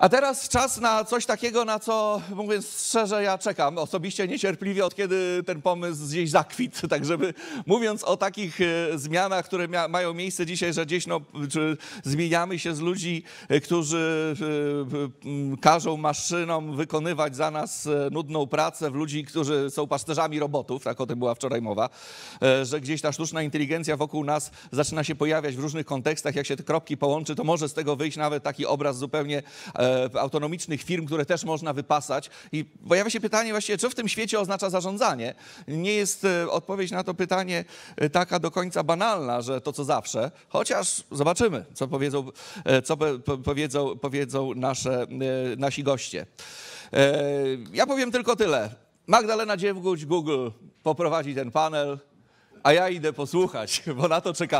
A teraz czas na coś takiego, na co, mówiąc szczerze, ja czekam osobiście niecierpliwie, od kiedy ten pomysł gdzieś zakwitł. Tak, żeby mówiąc o takich e, zmianach, które mają miejsce dzisiaj, że gdzieś no, zmieniamy się z ludzi, e, którzy e, każą maszynom wykonywać za nas nudną pracę, w ludzi, którzy są pasterzami robotów, tak o tym była wczoraj mowa, że gdzieś ta sztuczna inteligencja wokół nas zaczyna się pojawiać w różnych kontekstach. Jak się te kropki połączy, to może z tego wyjść nawet taki obraz zupełnie autonomicznych firm, które też można wypasać. I pojawia się pytanie właśnie, co w tym świecie oznacza zarządzanie? Nie jest e, odpowiedź na to pytanie e, taka do końca banalna, że to co zawsze, chociaż zobaczymy, co powiedzą, e, co powiedzą, powiedzą nasze, nasi goście. Ja powiem tylko tyle. Magdalena Dziewguć, Google poprowadzi ten panel, a ja idę posłuchać, bo na to czekałem.